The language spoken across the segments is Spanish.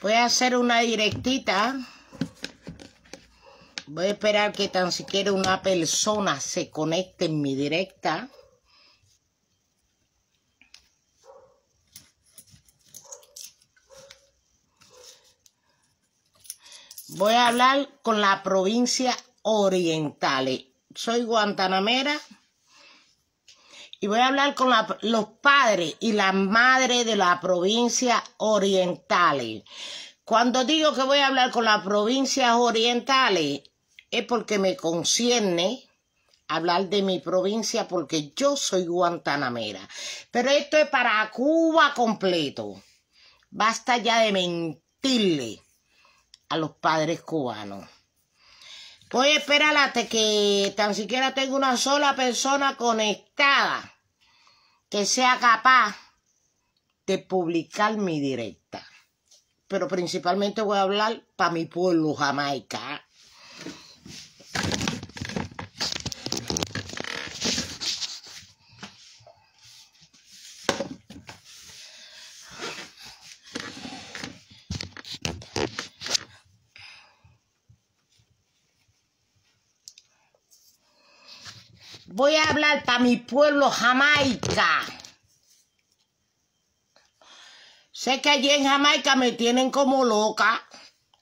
Voy a hacer una directita. Voy a esperar que tan siquiera una persona se conecte en mi directa. Voy a hablar con la provincia oriental. Soy guantanamera. Y voy a hablar con los padres y las madres de las provincia orientales. Cuando digo que voy a hablar con las provincias orientales, es porque me concierne hablar de mi provincia porque yo soy guantanamera. Pero esto es para Cuba completo. Basta ya de mentirle a los padres cubanos. Voy a que tan siquiera tengo una sola persona conectada que sea capaz de publicar mi directa. Pero principalmente voy a hablar para mi pueblo, Jamaica. voy a hablar para mi pueblo Jamaica. Sé que allí en Jamaica me tienen como loca.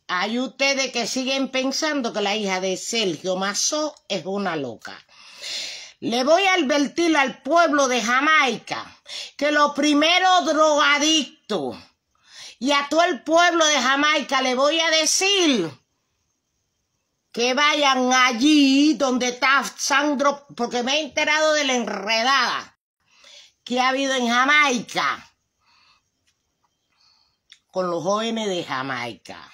Hay ustedes que siguen pensando que la hija de Sergio Mazó es una loca. Le voy a advertir al pueblo de Jamaica que los primeros drogadictos y a todo el pueblo de Jamaica le voy a decir que vayan allí donde está Sandro, porque me he enterado de la enredada que ha habido en Jamaica con los jóvenes de Jamaica.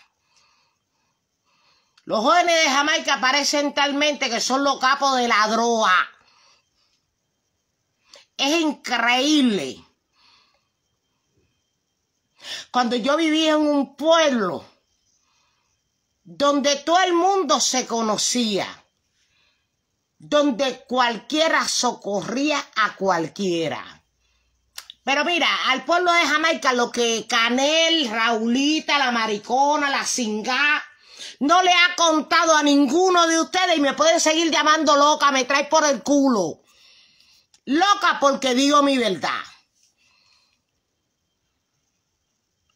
Los jóvenes de Jamaica parecen talmente que son los capos de la droga. Es increíble. Cuando yo vivía en un pueblo, donde todo el mundo se conocía, donde cualquiera socorría a cualquiera. Pero mira, al pueblo de Jamaica lo que Canel, Raulita, la maricona, la cingá, no le ha contado a ninguno de ustedes y me pueden seguir llamando loca, me trae por el culo. Loca porque digo mi verdad.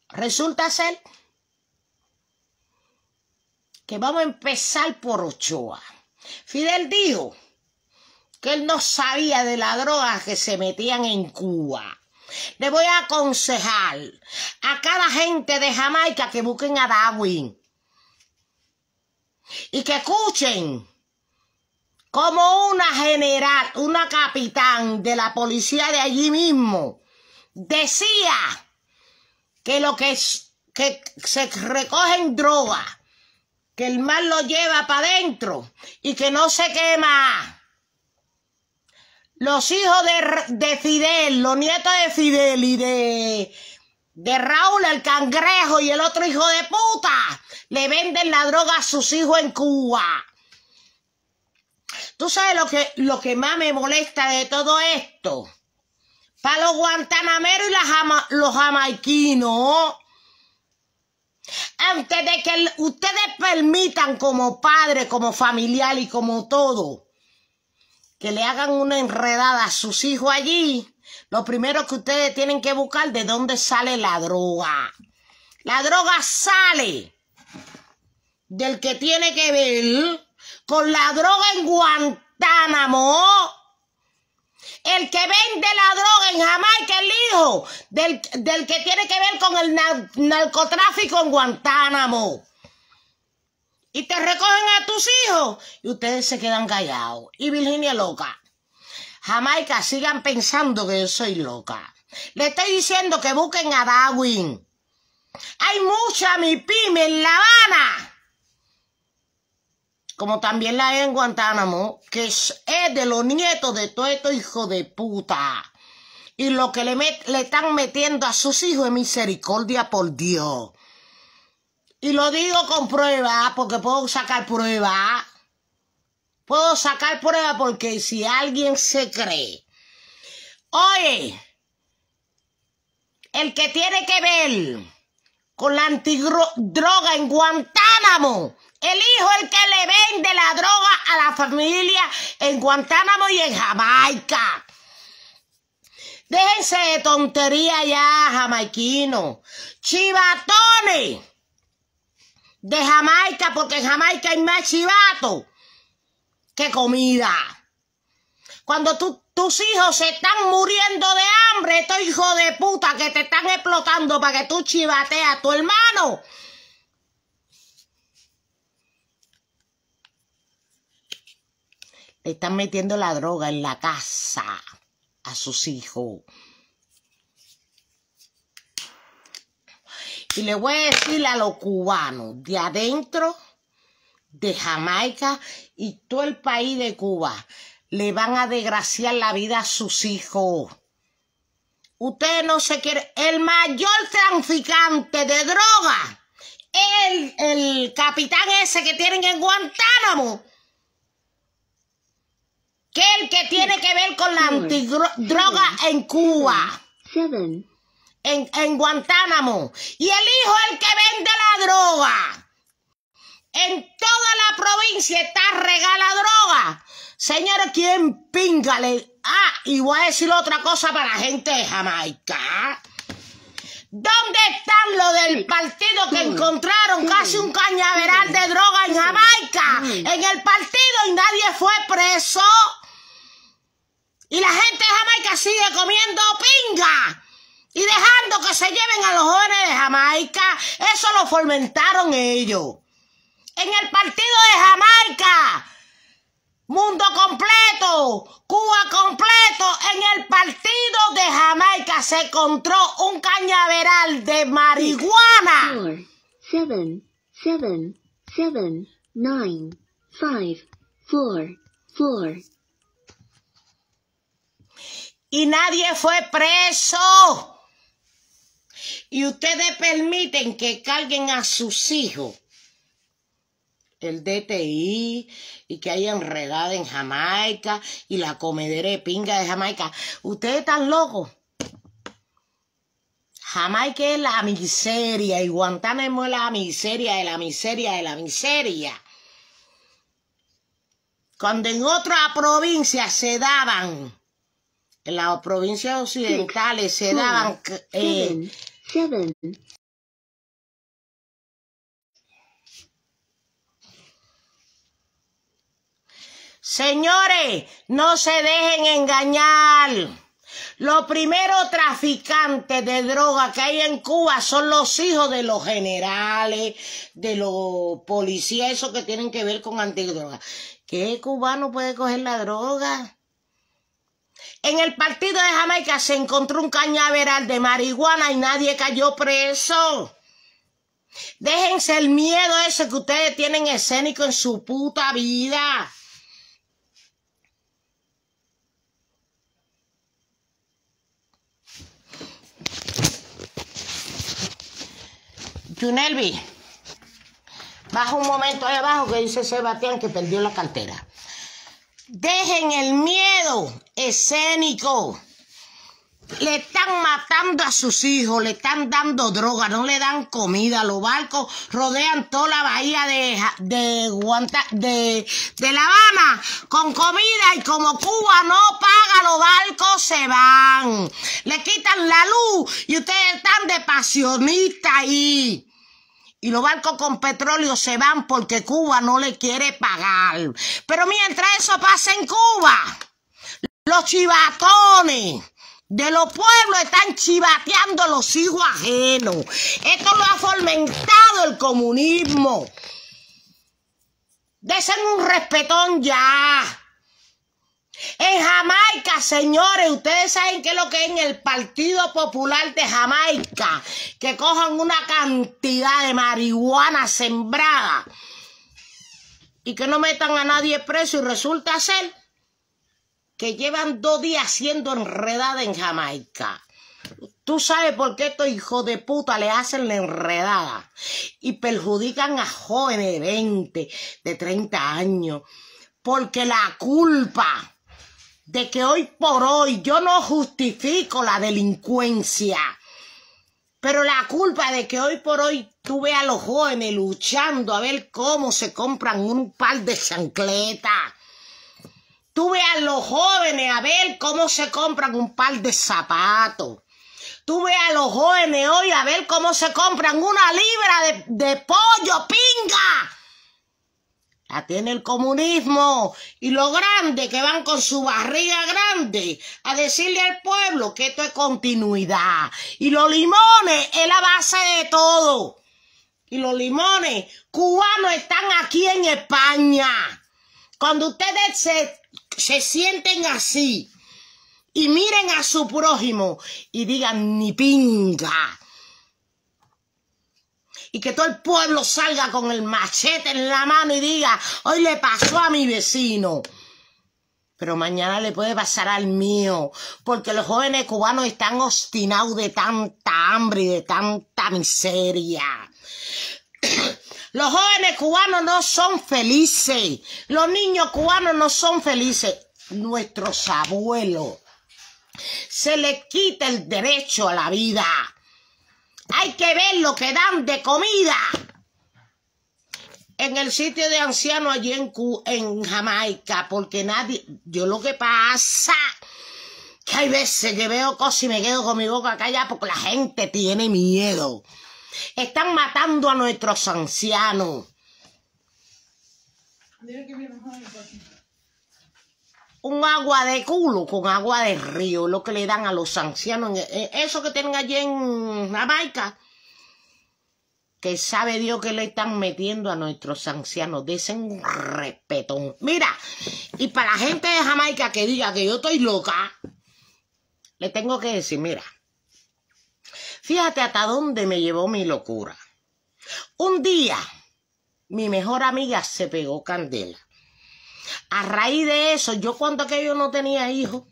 Resulta ser que vamos a empezar por Ochoa. Fidel dijo que él no sabía de la droga que se metían en Cuba. Le voy a aconsejar a cada gente de Jamaica que busquen a Darwin y que escuchen como una general, una capitán de la policía de allí mismo decía que lo que, que se recogen droga que el mal lo lleva para adentro y que no se quema. Los hijos de, Fidel, los nietos de Fidel y de, de Raúl el cangrejo y el otro hijo de puta, le venden la droga a sus hijos en Cuba. ¿Tú sabes lo que, lo que más me molesta de todo esto? Para los guantanameros y los jamaiquinos antes ah, de que ustedes permitan como padre, como familiar y como todo, que le hagan una enredada a sus hijos allí, lo primero que ustedes tienen que buscar de dónde sale la droga. La droga sale del que tiene que ver con la droga en Guantánamo. El que vende la droga en Jamaica, el hijo del, que tiene que ver con el narcotráfico en Guantánamo. Y te recogen a tus hijos y ustedes se quedan callados. Y Virginia loca. Jamaica, sigan pensando que yo soy loca. Le estoy diciendo que busquen a Darwin. Hay mucha mi pime en La Habana como también la en Guantánamo, que es de los nietos de todo estos hijos de puta. Y lo que le, le están metiendo a sus hijos es misericordia por Dios. Y lo digo con prueba, porque puedo sacar prueba. Puedo sacar prueba porque si alguien se cree. Oye, el que tiene que ver con la antidroga en Guantánamo el hijo el que le vende la droga a la familia en Guantánamo y en Jamaica. Déjense de tontería ya, jamaiquino. Chivatones de Jamaica, porque en Jamaica hay más chivato que comida. Cuando tus hijos se están muriendo de hambre, estos hijos de puta que te están explotando para que tú chivatees a tu hermano, están metiendo la droga en la casa a sus hijos. Y le voy a decir a los cubanos de adentro, de Jamaica y todo el país de Cuba, le van a desgraciar la vida a sus hijos. Usted no se quiere. El mayor traficante de droga, el, el capitán ese que tienen en Guantánamo, que el que tiene que ver con la antidroga en Cuba. En, en, Guantánamo. Y el hijo el que vende la droga. En toda la provincia está regala droga. Señores, ¿quién píngale? Ah, y voy a decir otra cosa para la gente de Jamaica. ¿Dónde están los del partido que encontraron casi un cañaveral de droga en Jamaica? En el partido y nadie fue preso. Y la gente de Jamaica sigue comiendo pinga y dejando que se lleven a los jóvenes de Jamaica. Eso lo fomentaron ellos. En el partido de Jamaica, mundo completo, Cuba completo, en el partido de Jamaica se encontró un cañaveral de marihuana. nine, five, y nadie fue preso. Y ustedes permiten que carguen a sus hijos el DTI y que hay enredada en Jamaica y la comedera de pinga de Jamaica. Ustedes están locos. Jamaica es la miseria y Guantánamo es la miseria de la miseria de la miseria. Cuando en otra provincia se daban en las provincias occidentales se daban... Eh, Señores, no se dejen engañar. Los primeros traficantes de droga que hay en Cuba son los hijos de los generales, de los policías, esos que tienen que ver con antidroga. ¿Qué cubano puede coger la droga? En el partido de Jamaica se encontró un cañaveral de marihuana y nadie cayó preso. Déjense el miedo ese que ustedes tienen escénico en su puta vida. Junelvi, baja un momento ahí abajo que dice Sebastián que perdió la cartera. Dejen el miedo escénico. Le están matando a sus hijos, le están dando droga, no le dan comida. Los barcos rodean toda la bahía de, de, de, La Habana con comida y como Cuba no paga, los barcos se van. Le quitan la luz y ustedes están de pasionista ahí. Y los barcos con petróleo se van porque Cuba no le quiere pagar. Pero mientras eso pasa en Cuba, los chivatones de los pueblos están chivateando a los hijos ajenos. Esto lo ha fomentado el comunismo. Desen un respetón ya. En Jamaica, señores, ustedes saben qué es lo que es en el Partido Popular de Jamaica, que cojan una cantidad de marihuana sembrada y que no metan a nadie preso y resulta ser que llevan dos días siendo enredada en Jamaica. Tú sabes por qué estos hijos de puta le hacen la enredada y perjudican a jóvenes de 20, de 30 años, porque la culpa de que hoy por hoy yo no justifico la delincuencia, pero la culpa de que hoy por hoy tú veas a los jóvenes luchando a ver cómo se compran un par de chancletas. Tú veas a los jóvenes a ver cómo se compran un par de zapatos. Tú veas a los jóvenes hoy a ver cómo se compran una libra de, de pollo, pinga. La tiene el comunismo y lo grande que van con su barriga grande a decirle al pueblo que esto es continuidad. Y los limones es la base de todo. Y los limones cubanos están aquí en España. Cuando ustedes se, se sienten así y miren a su prójimo y digan ni pinga y que todo el pueblo salga con el machete en la mano y diga, hoy le pasó a mi vecino. Pero mañana le puede pasar al mío, porque los jóvenes cubanos están obstinados de tanta hambre y de tanta miseria. Los jóvenes cubanos no son felices, los niños cubanos no son felices. Nuestros abuelos se les quita el derecho a la vida hay que ver lo que dan de comida. En el sitio de ancianos allí en, en Jamaica, porque nadie, yo lo que pasa, que hay veces que veo cosas y me quedo con mi boca callada porque la gente tiene miedo. Están matando a nuestros ancianos. que un agua de culo con agua de río, lo que le dan a los ancianos. Eso que tienen allí en Jamaica, que sabe Dios que le están metiendo a nuestros ancianos. Dicen Mira, y para la gente de Jamaica que diga que yo estoy loca, le tengo que decir, mira, fíjate hasta dónde me llevó mi locura. Un día, mi mejor amiga se pegó candela. A raíz de eso, yo cuando aquello no tenía hijos,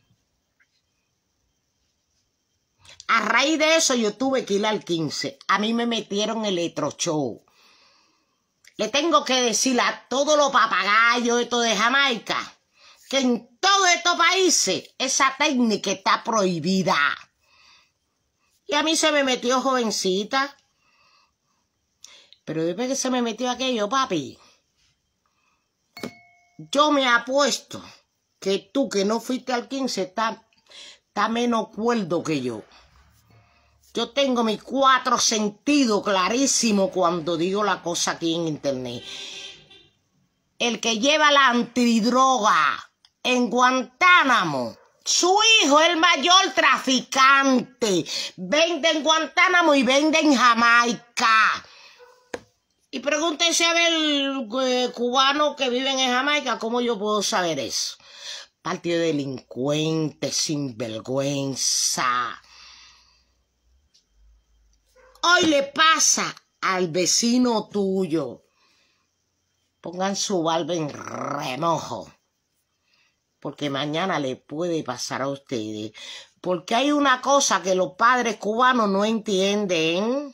a raíz de eso yo tuve que ir al 15. A mí me metieron el electroshow. Le tengo que decir a todos los papagayos esto de Jamaica que en todos estos países esa técnica está prohibida. Y a mí se me metió jovencita. Pero después que se me metió aquello, papi, yo me apuesto que tú que no fuiste al 15 está, menos cuerdo que yo. Yo tengo mis cuatro sentidos clarísimos cuando digo la cosa aquí en internet. El que lleva la antidroga en Guantánamo. Su hijo el mayor traficante. Vende en Guantánamo y vende en Jamaica. Y pregúntense a ver eh, cubano que viven en Jamaica, ¿cómo yo puedo saber eso? Partido delincuente, sin sinvergüenza. Hoy le pasa al vecino tuyo. Pongan su valve en remojo porque mañana le puede pasar a ustedes. Porque hay una cosa que los padres cubanos no entienden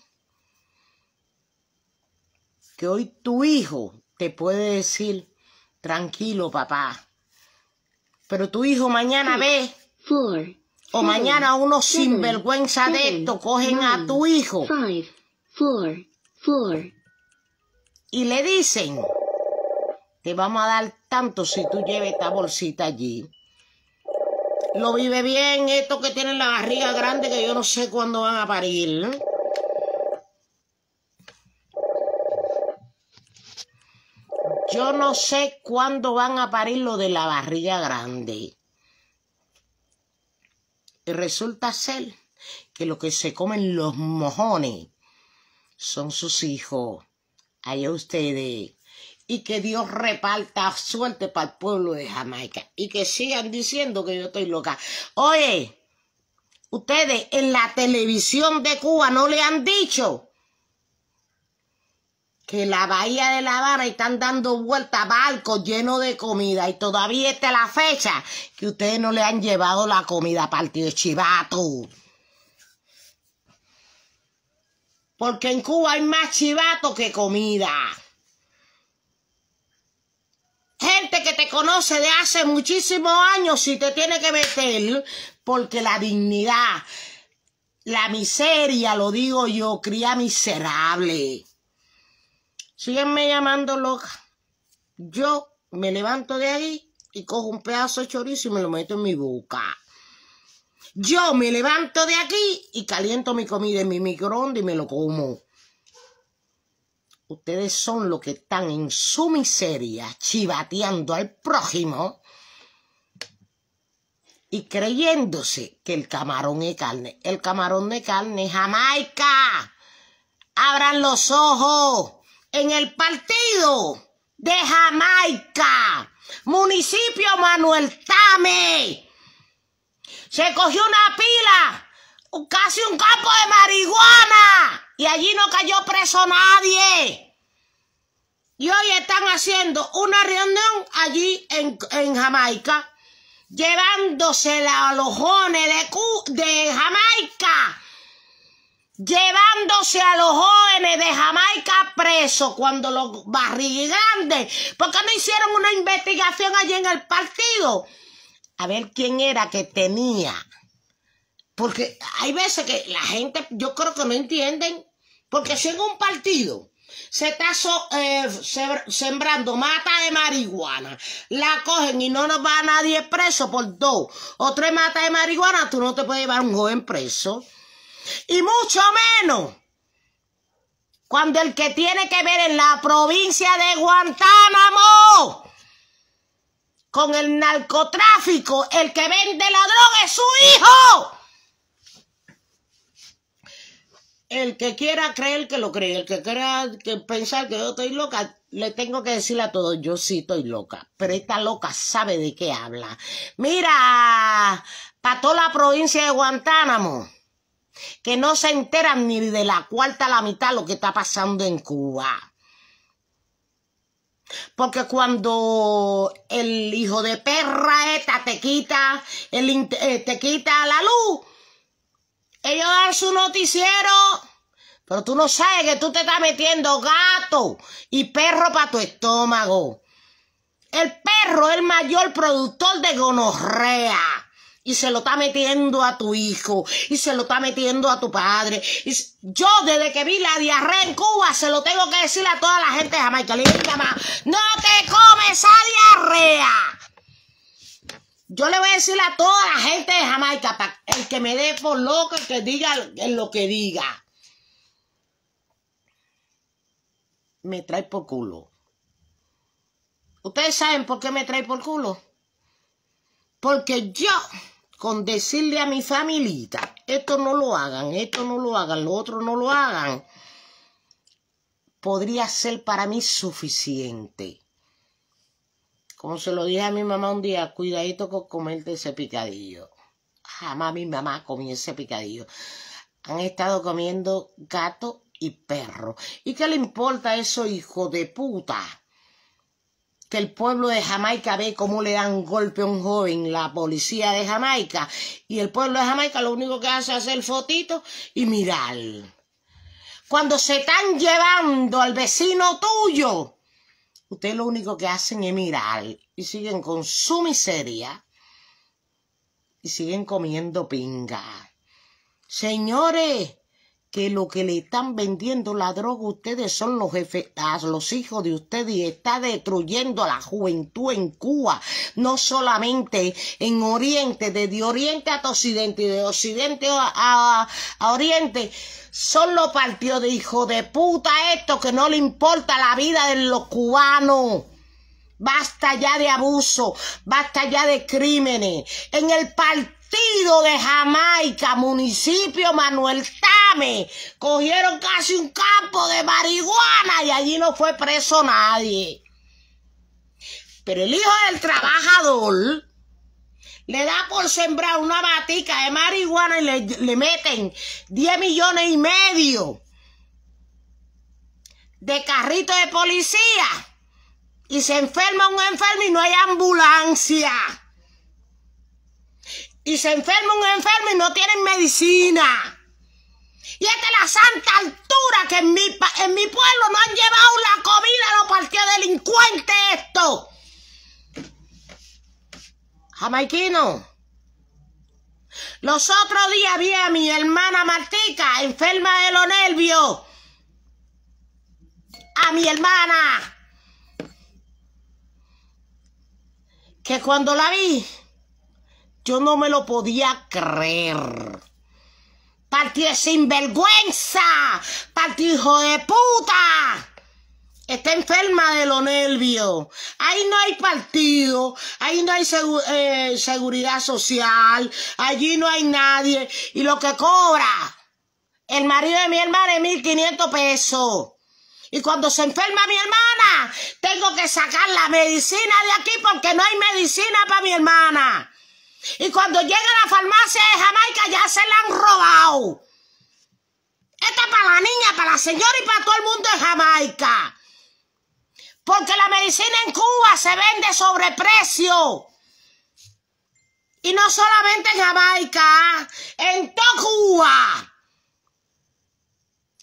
que hoy tu hijo te puede decir, tranquilo papá, pero tu hijo mañana ve, o mañana unos sin sinvergüenza de esto cogen a tu hijo y le dicen, te vamos a dar tanto si tú lleves esta bolsita allí. Lo vive bien esto que tienen la barriga grande que yo no sé cuándo van a parir. ¿eh?". Yo no sé cuándo van a parir lo de la barriga grande. Y resulta ser que lo que se comen los mojones son sus hijos. Allá ustedes. Y que Dios reparta suerte para el pueblo de Jamaica. Y que sigan diciendo que yo estoy loca. Oye, ustedes en la televisión de Cuba no le han dicho que la bahía de La Habana están dando vuelta barcos llenos de comida y todavía está la fecha que ustedes no le han llevado la comida, partido chivato. Porque en Cuba hay más chivato que comida. Gente que te conoce de hace muchísimos años y te tiene que meter porque la dignidad, la miseria, lo digo yo, cría miserable. Síganme llamando loca. Yo me levanto de ahí y cojo un pedazo de chorizo y me lo meto en mi boca. Yo me levanto de aquí y caliento mi comida en mi microondas y me lo como. Ustedes son los que están en su miseria chivateando al prójimo y creyéndose que el camarón es carne. El camarón de carne es Jamaica. Abran los ojos en el partido de Jamaica, municipio Manuel Tame. Se cogió una pila, casi un campo de marihuana, y allí no cayó preso nadie. Y hoy están haciendo una reunión allí en, Jamaica, llevándose a los de, de Jamaica llevándose a los jóvenes de Jamaica presos cuando los barrigantes, porque no hicieron una investigación allí en el partido? A ver quién era que tenía. Porque hay veces que la gente, yo creo que no entienden, porque si en un partido se está eh, sembrando mata de marihuana, la cogen y no nos va nadie preso por dos o tres matas de marihuana, tú no te puedes llevar un joven preso. Y mucho menos cuando el que tiene que ver en la provincia de Guantánamo con el narcotráfico, el que vende droga es su hijo. El que quiera creer que lo cree, el que quiera que pensar que yo estoy loca, le tengo que decirle a todos, yo sí estoy loca, pero esta loca sabe de qué habla. Mira, para toda la provincia de Guantánamo que no se enteran ni de la cuarta a la mitad lo que está pasando en Cuba. Porque cuando el hijo de perra esta te quita, el, eh, te quita la luz, ellos dan su noticiero. Pero tú no sabes que tú te estás metiendo gato y perro para tu estómago. El perro es el mayor productor de gonorrea y se lo está metiendo a tu hijo y se lo está metiendo a tu padre. yo desde que vi la diarrea en Cuba se lo tengo que decir a toda la gente de Jamaica. no te comes esa diarrea. Yo le voy a decir a toda la gente de Jamaica, el que me dé por loco, el que diga lo que diga. Me trae por culo. ¿Ustedes saben por qué me trae por culo? Porque yo con decirle a mi familita, esto no lo hagan, esto no lo hagan, lo otro no lo hagan, podría ser para mí suficiente. Como se lo dije a mi mamá un día, cuidadito con comerte ese picadillo. Jamás mi mamá comió ese picadillo. Han estado comiendo gato y perro. ¿Y qué le importa eso, hijo de puta? que el pueblo de Jamaica ve cómo le dan golpe a un joven, la policía de Jamaica, y el pueblo de Jamaica lo único que hace es hacer fotitos y mirar. Cuando se están llevando al vecino tuyo, ustedes lo único que hacen es mirar y siguen con su miseria y siguen comiendo pinga. Señores, que lo que le están vendiendo la droga ustedes son los jefes, los hijos de ustedes y está destruyendo a la juventud en Cuba, no solamente en Oriente, desde Oriente hasta Occidente y de Occidente a, Oriente. Son los partidos de hijo de puta esto que no le importa la vida de los cubanos. Basta ya de abuso, basta ya de crímenes. En el partido partido de Jamaica, municipio Manuel Tame, cogieron casi un campo de marihuana y allí no fue preso nadie. Pero el hijo del trabajador le da por sembrar una matica de marihuana y le, le meten 10 millones y medio de carrito de policía y se enferma un enfermo y no hay ambulancia y se enferma un enfermo y no tienen medicina. Y esta es la santa altura que en mi, en mi pueblo no han llevado la comida a los partidos delincuentes esto. Jamaiquino. Los otros días vi a mi hermana Martica enferma de los nervios. A mi hermana. Que cuando la vi, yo no me lo podía creer. Partido sinvergüenza. Partido hijo de puta. Está enferma de los nervios. Ahí no hay partido, ahí no hay eh, seguridad social, allí no hay nadie. Y lo que cobra el marido de mi hermana es 1.500 pesos. Y cuando se enferma mi hermana, tengo que sacar la medicina de aquí porque no hay medicina para mi hermana. Y cuando llega a la farmacia de Jamaica ya se la han robado. Esta para la niña, para la señora y para todo el mundo de Jamaica. Porque la medicina en Cuba se vende sobre precio. Y no solamente en Jamaica, en todo Cuba.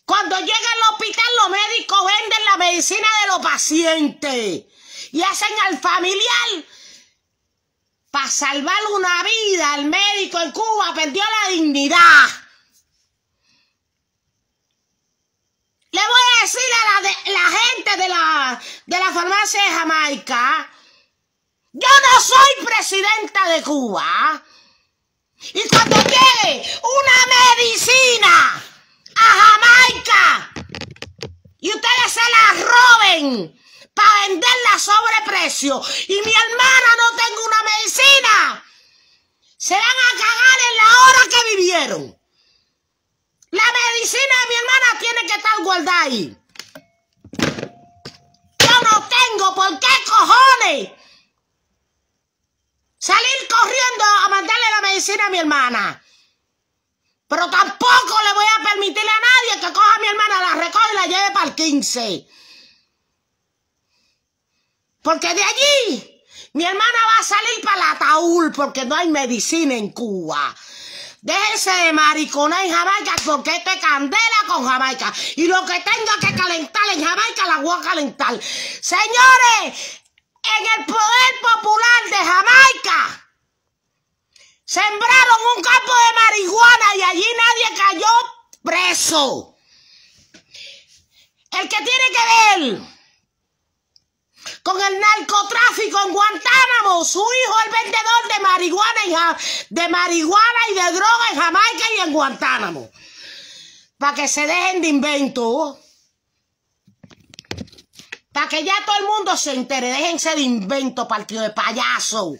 Cuando llega al hospital, los médicos venden la medicina de los pacientes y hacen al familiar para salvar una vida, al médico en Cuba perdió la dignidad. Le voy a decir a la, gente de la, de la farmacia de Jamaica, yo no soy presidenta de Cuba. Y cuando llegue una medicina a Jamaica y ustedes se la roben, para venderla a sobreprecio. Y mi hermana no tengo una medicina. Se van a cagar en la hora que vivieron. La medicina de mi hermana tiene que estar guardada ahí. Yo no tengo por qué cojones salir corriendo a mandarle la medicina a mi hermana. Pero tampoco le voy a permitir a nadie que coja a mi hermana, la recoja y la lleve para el 15. Porque de allí mi hermana va a salir para el ataúd porque no hay medicina en Cuba. Déjense de maricona en Jamaica porque esto candela con Jamaica. Y lo que tenga que calentar en Jamaica la voy a calentar. Señores, en el poder popular de Jamaica sembraron un campo de marihuana y allí nadie cayó preso. El que tiene que ver con el narcotráfico en Guantánamo, su hijo el vendedor de marihuana, y, de marihuana y de droga en Jamaica y en Guantánamo. Para que se dejen de invento. Para que ya todo el mundo se entere. Déjense de invento, partido de payaso.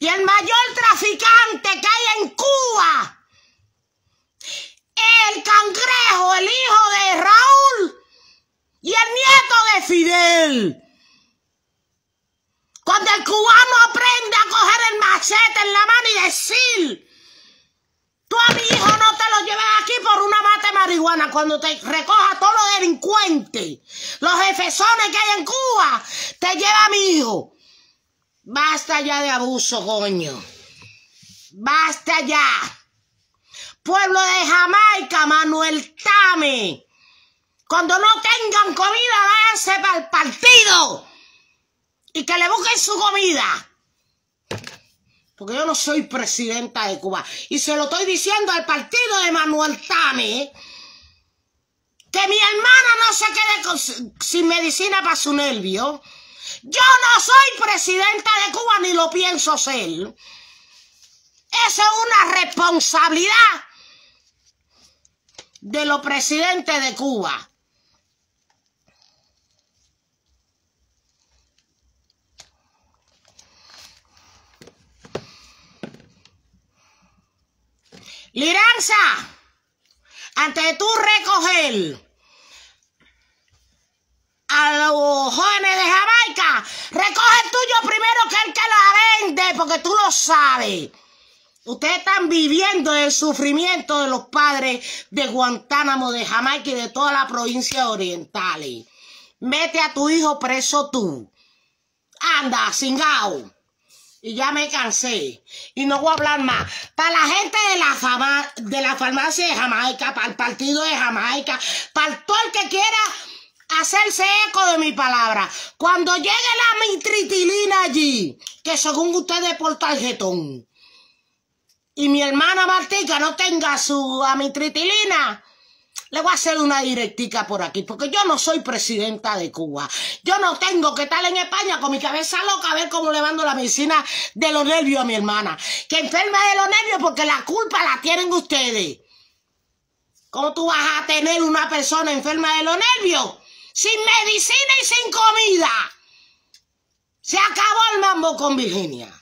Y el mayor traficante que hay en Cuba. El cangrejo, el hijo de Raúl y el nieto de Fidel. Cuando el cubano aprende a coger el machete en la mano y decir, tú a mi hijo no te lo llevas aquí por una mata de marihuana, cuando te recoja todos los delincuentes, los jefesones que hay en Cuba, te lleva a mi hijo. Basta ya de abuso, coño. Basta ya. Pueblo de Jamaica, Manuel Tame. Cuando no tengan comida, váyanse para el partido. Y que le busquen su comida. Porque yo no soy presidenta de Cuba. Y se lo estoy diciendo al partido de Manuel Tame. Que mi hermana no se quede sin medicina para su nervio. Yo no soy presidenta de Cuba ni lo pienso ser. Esa es una responsabilidad de los presidentes de Cuba. Liranza, antes de tú recoger a los jóvenes de Jamaica, recoge el tuyo primero que el que lo vende, porque tú lo sabes. Ustedes están viviendo el sufrimiento de los padres de Guantánamo, de Jamaica y de toda la provincia oriental. Mete a tu hijo preso tú. Anda, singao y ya me cansé y no voy a hablar más. Para la gente de la, de la farmacia de Jamaica, para el partido de Jamaica, para todo el que quiera hacerse eco de mi palabra. Cuando llegue la mitritilina allí, que según ustedes por tarjetón, y mi hermana Martica no tenga su amitritilina, le voy a hacer una directica por aquí, porque yo no soy presidenta de Cuba. Yo no tengo que estar en España con mi cabeza loca a ver cómo le mando la medicina de los nervios a mi hermana. Que enferma de los nervios porque la culpa la tienen ustedes. ¿Cómo tú vas a tener una persona enferma de los nervios? Sin medicina y sin comida. Se acabó el mambo con Virginia.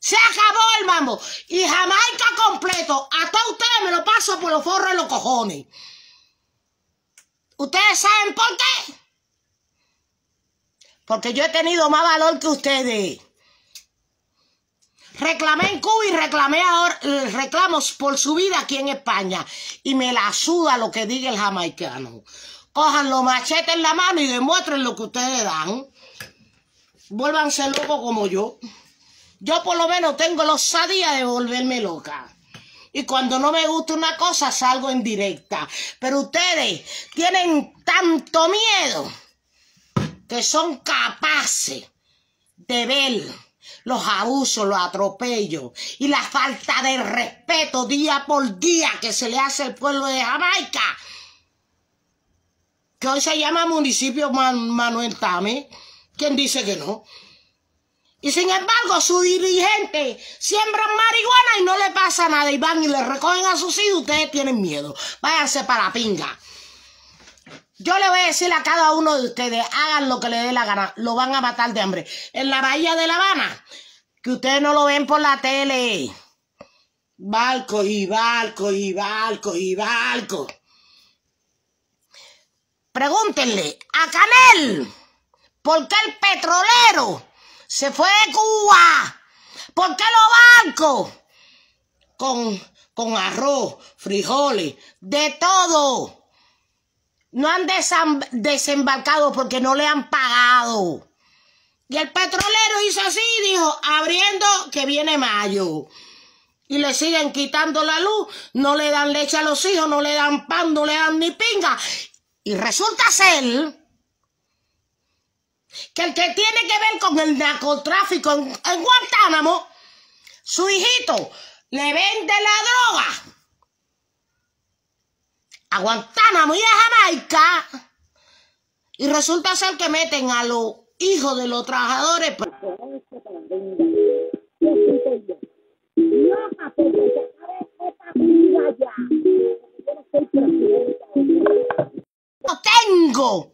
Se acabó el mambo. Y Jamaica completo. A todos ustedes me lo paso por los forros y los cojones. ¿Ustedes saben por qué? Porque yo he tenido más valor que ustedes. Reclamé en Cuba y reclamé ahora, eh, reclamos por su vida aquí en España. Y me la suda lo que diga el jamaicano. Cojan los machetes en la mano y demuestren lo que ustedes dan. Vuélvanse locos como yo. Yo por lo menos tengo la osadía de volverme loca. Y cuando no me gusta una cosa, salgo en directa. Pero ustedes tienen tanto miedo que son capaces de ver los abusos, los atropellos y la falta de respeto día por día que se le hace al pueblo de Jamaica, que hoy se llama municipio Manuel Tame. ¿Quién dice que no? Y sin embargo, su dirigente siembra marihuana y no le pasa nada. Y van y le recogen a sus hijos. Ustedes tienen miedo. Váyanse para pinga. Yo le voy a decir a cada uno de ustedes, hagan lo que le dé la gana, lo van a matar de hambre. En la bahía de La Habana, que ustedes no lo ven por la tele. Barco y barco y barco y barco. Pregúntenle a Canel, ¿por qué el petrolero se fue de Cuba. ¿Por qué los bancos? Con, con arroz, frijoles, de todo. No han desembarcado porque no le han pagado. Y el petrolero hizo así, dijo, abriendo que viene mayo. Y le siguen quitando la luz, no le dan leche a los hijos, no le dan pan, no le dan ni pinga. Y resulta ser que el que tiene que ver con el narcotráfico en, Guantánamo, su hijito le vende la droga a Guantánamo y a Jamaica y resulta ser que meten a los hijos de los trabajadores. No tengo